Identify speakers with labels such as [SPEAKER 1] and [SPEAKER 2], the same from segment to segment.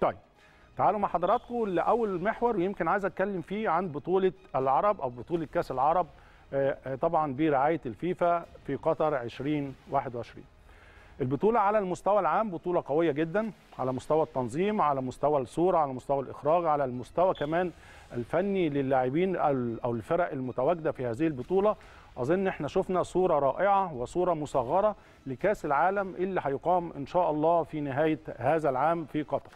[SPEAKER 1] طيب تعالوا مع حضراتكم لاول محور ويمكن عايز اتكلم فيه عن بطوله العرب او بطوله كاس العرب آه، آه، طبعا برعايه الفيفا في قطر 2021 البطوله على المستوى العام بطوله قويه جدا على مستوى التنظيم على مستوى الصوره على مستوى الاخراج على المستوى كمان الفني للاعبين او الفرق المتواجده في هذه البطوله اظن احنا شفنا صوره رائعه وصوره مصغره لكاس العالم اللي هيقام ان شاء الله في نهايه هذا العام في قطر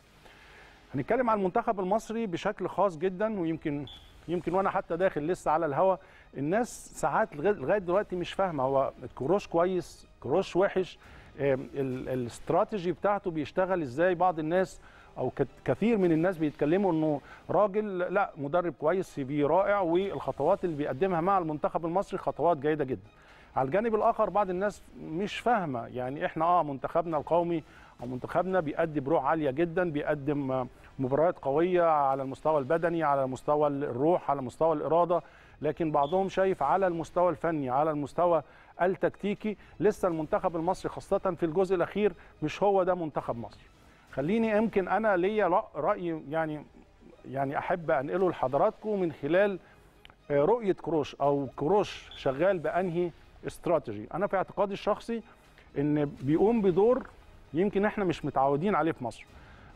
[SPEAKER 1] هنتكلم عن المنتخب المصري بشكل خاص جدا ويمكن يمكن وانا حتى داخل لسه على الهوا الناس ساعات لغايه دلوقتي مش فاهمه هو كروش كويس كروش وحش الاستراتيجي بتاعته بيشتغل ازاي بعض الناس او كثير من الناس بيتكلموا انه راجل لا مدرب كويس سي في رائع والخطوات اللي بيقدمها مع المنتخب المصري خطوات جيده جدا على الجانب الاخر بعض الناس مش فاهمه يعني احنا اه منتخبنا القومي او منتخبنا بيأدي بروح عاليه جدا بيقدم آه، مباريات قويه على المستوى البدني على مستوى الروح على مستوى الاراده لكن بعضهم شايف على المستوى الفني على المستوى التكتيكي لسه المنتخب المصري خاصه في الجزء الاخير مش هو ده منتخب مصر خليني يمكن انا ليا راي يعني يعني احب انقله لحضراتكم من خلال آه، رؤيه كروش او كروش شغال بانهي استراتيجي انا في اعتقادي الشخصي ان بيقوم بدور يمكن احنا مش متعودين عليه في مصر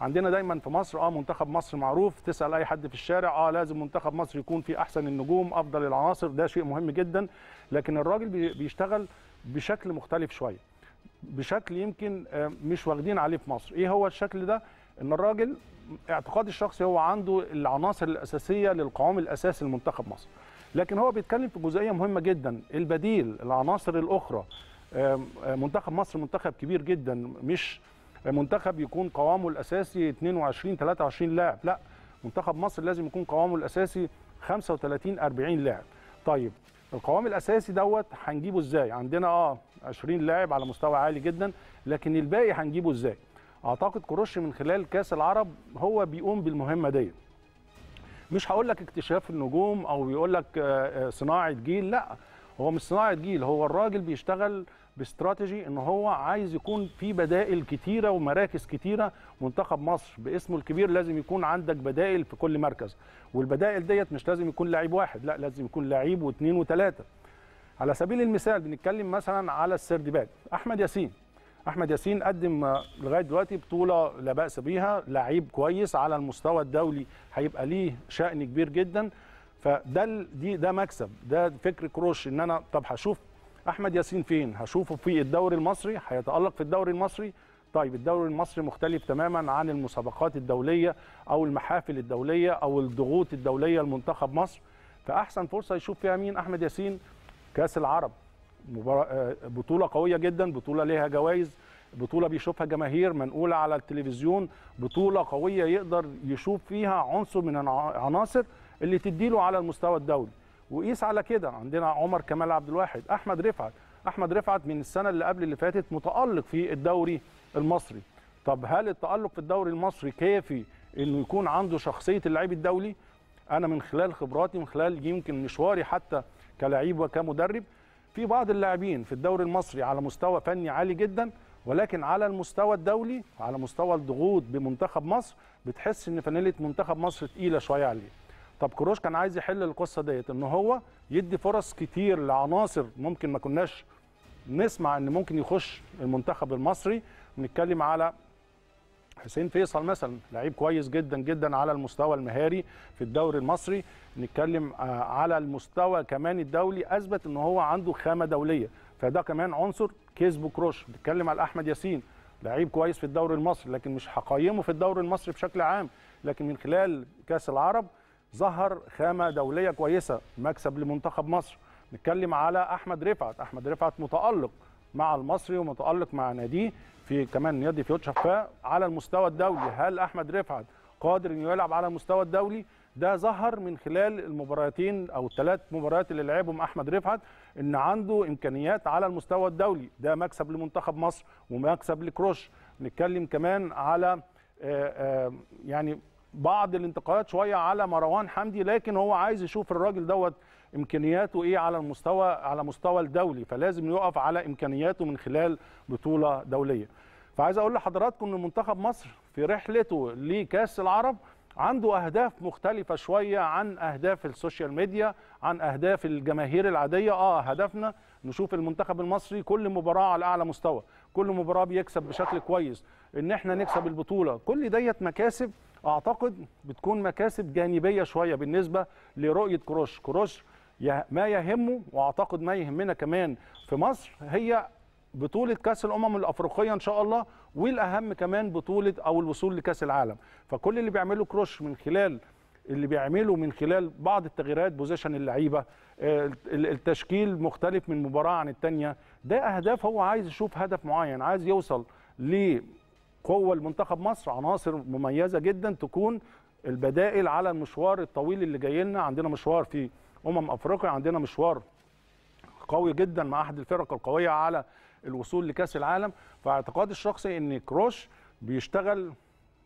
[SPEAKER 1] عندنا دايما في مصر اه منتخب مصر معروف تسال اي حد في الشارع اه لازم منتخب مصر يكون في احسن النجوم افضل العناصر ده شيء مهم جدا لكن الراجل بيشتغل بشكل مختلف شويه بشكل يمكن آه، مش واخدين عليه في مصر ايه هو الشكل ده ان الراجل اعتقادي الشخصي هو عنده العناصر الاساسيه للقوام الاساسي لمنتخب مصر لكن هو بيتكلم في جزئيه مهمه جدا البديل العناصر الاخرى منتخب مصر منتخب كبير جدا مش منتخب يكون قوامه الاساسي 22 23 لاعب لا منتخب مصر لازم يكون قوامه الاساسي 35 40 لاعب طيب القوام الاساسي دوت هنجيبه ازاي عندنا اه 20 لاعب على مستوى عالي جدا لكن الباقي هنجيبه ازاي اعتقد كروش من خلال كاس العرب هو بيقوم بالمهمه ديت مش هقول لك اكتشاف النجوم او بيقول لك آه، آه، صناعه جيل لا هو مش صناعه جيل هو الراجل بيشتغل باستراتيجي ان هو عايز يكون في بدائل كتيره ومراكز كتيره منتخب مصر باسمه الكبير لازم يكون عندك بدائل في كل مركز والبدائل ديت مش لازم يكون لعيب واحد لا لازم يكون لعيب واثنين وثلاثه على سبيل المثال بنتكلم مثلا على السرد باك احمد ياسين احمد ياسين قدم لغايه دلوقتي بطوله لا باس بيها لعيب كويس على المستوى الدولي هيبقى ليه شأن كبير جدا فده دي ده مكسب ده فكر كروش ان انا طب هشوف احمد ياسين فين هشوفه في الدوري المصري هيتالق في الدوري المصري طيب الدوري المصري مختلف تماما عن المسابقات الدوليه او المحافل الدوليه او الضغوط الدوليه لمنتخب مصر فاحسن فرصه يشوف فيها مين احمد ياسين كاس العرب مباراة آه، بطوله قويه جدا بطوله ليها جوائز بطوله بيشوفها جماهير منقوله على التلفزيون بطوله قويه يقدر يشوف فيها عنصر من العناصر اللي تديله على المستوى الدولي وقيس على كده عندنا عمر كمال عبد الواحد احمد رفعت احمد رفعت من السنه اللي قبل اللي فاتت متالق في الدوري المصري طب هل التالق في الدوري المصري كافي انه يكون عنده شخصيه اللعيب الدولي انا من خلال خبراتي من خلال يمكن مشواري حتى كلعيب وكمدرب في بعض اللاعبين في الدوري المصري على مستوى فني عالي جدا ولكن على المستوى الدولي وعلى مستوى الضغوط بمنتخب مصر بتحس ان فانيله منتخب مصر تقيله شويه عليه طب كروش كان عايز يحل القصه ديت ان هو يدي فرص كتير لعناصر ممكن ما كناش نسمع ان ممكن يخش المنتخب المصري بنتكلم على حسين فيصل مثلا لعيب كويس جدا جدا على المستوى المهاري في الدوري المصري نتكلم آه، على المستوى كمان الدولي اثبت ان هو عنده خامه دوليه فده كمان عنصر كسبه كروش نتكلم على احمد ياسين لعيب كويس في الدوري المصري لكن مش هقيمه في الدوري المصري بشكل عام لكن من خلال كاس العرب ظهر خامه دوليه كويسه مكسب لمنتخب مصر نتكلم على احمد رفعت احمد رفعت متالق مع المصري ومتالق مع ناديه في كمان نادي فيوتشر على المستوى الدولي هل احمد رفعت قادر انه يلعب على المستوى الدولي ده ظهر من خلال المباراتين او الثلاث مباريات اللي لعبهم احمد رفعت ان عنده امكانيات على المستوى الدولي ده مكسب لمنتخب مصر ومكسب لكروش نتكلم كمان على آه، آه، يعني بعض الانتقادات شويه على مروان حمدي لكن هو عايز يشوف الراجل دوت امكانياته ايه على المستوى على مستوى الدولي فلازم يقف على امكانياته من خلال بطوله دوليه فعايز اقول لحضراتكم ان منتخب مصر في رحلته لكاس العرب عنده اهداف مختلفه شويه عن اهداف السوشيال ميديا عن اهداف الجماهير العاديه اه هدفنا نشوف المنتخب المصري كل مباراه على اعلى مستوى كل مباراه بيكسب بشكل كويس ان احنا نكسب البطوله كل ديت مكاسب اعتقد بتكون مكاسب جانبيه شويه بالنسبه لرؤيه كروش كروش ما يهمه واعتقد ما يهمنا كمان في مصر هي بطوله كاس الامم الافريقيه ان شاء الله والاهم كمان بطوله او الوصول لكاس العالم فكل اللي بيعمله كروش من خلال اللي بيعمله من خلال بعض التغييرات بوزيشن اللعيبه آه، التشكيل مختلف من مباراه عن الثانيه ده اهداف هو عايز يشوف هدف معين عايز يوصل لقوه لمنتخب مصر عناصر مميزه جدا تكون البدائل على المشوار الطويل اللي جاي لنا عندنا مشوار في امم افريقيا عندنا مشوار قوي جدا مع احد الفرق القويه على الوصول لكاس العالم فاعتقادي الشخصي ان كروش بيشتغل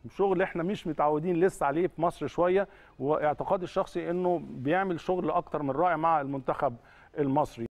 [SPEAKER 1] شغل احنا مش متعودين لسه عليه في مصر شويه واعتقادي الشخصي انه بيعمل شغل اكتر من رائع مع المنتخب المصري